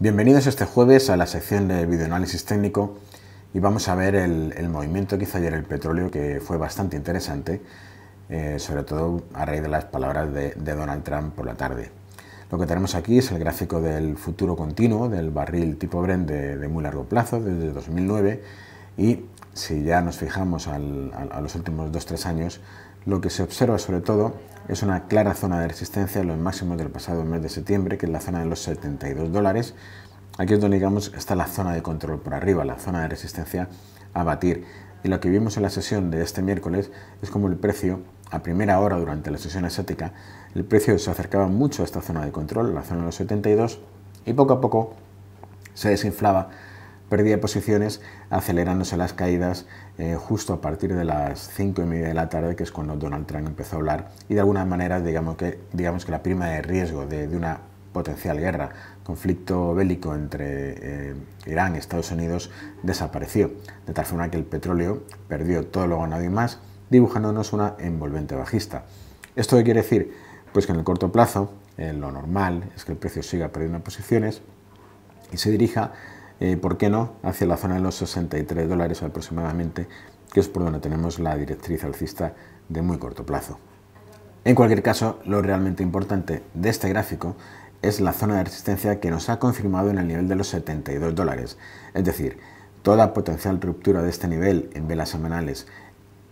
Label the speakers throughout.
Speaker 1: Bienvenidos este jueves a la sección de videoanálisis técnico y vamos a ver el, movimiento que hizo ayer el petróleo que fue bastante interesante, eh, sobre todo a raíz de las palabras de, Donald Trump por la tarde. Lo que tenemos aquí es el gráfico del futuro continuo del barril tipo Brent de, de muy largo plazo desde 2009 y si ya nos fijamos a, los últimos 2-3 años, lo que se observa sobre todo es una clara zona de resistencia en los máximos del pasado mes de septiembre, que es la zona de los 72 dólares. Aquí es donde, digamos, está la zona de control por arriba, la zona de resistencia a batir. Y lo que vimos en la sesión de este miércoles es como el precio, a primera hora durante la sesión asiática, el precio se acercaba mucho a esta zona de control, la zona de los 72, y poco a poco se desinflaba Perdía posiciones acelerándose las caídas eh, justo a partir de las 5 y media de la tarde, que es cuando Donald Trump empezó a hablar, y de alguna manera digamos que, digamos que la prima de riesgo de, una potencial guerra, conflicto bélico entre eh, Irán y Estados Unidos desapareció, de tal forma que el petróleo perdió todo lo ganado y más, dibujándonos una envolvente bajista. ¿Esto qué quiere decir? Pues que en el corto plazo eh, lo normal es que el precio siga perdiendo posiciones y se dirija eh, ¿por qué no?, hacia la zona de los 63 dólares aproximadamente, que es por donde tenemos la directriz alcista de muy corto plazo. En cualquier caso, lo realmente importante de este gráfico es la zona de resistencia que nos ha confirmado en el nivel de los 72 dólares, es decir, toda potencial ruptura de este nivel en velas semanales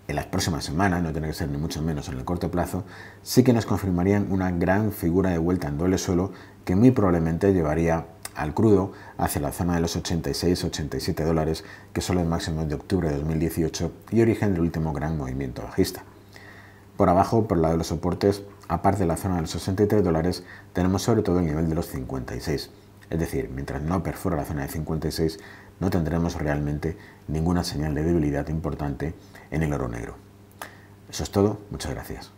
Speaker 1: en las próximas semanas, no tiene que ser ni mucho menos en el corto plazo, sí que nos confirmarían una gran figura de vuelta en doble suelo que muy probablemente llevaría al crudo hacia la zona de los 86-87 dólares que son los máximos de octubre de 2018 y origen del último gran movimiento bajista. Por abajo, por el lado de los soportes, aparte de la zona de los 63 dólares, tenemos sobre todo el nivel de los 56. Es decir, mientras no perfora la zona de 56, no tendremos realmente ninguna señal de debilidad importante en el oro negro. Eso es todo, muchas gracias.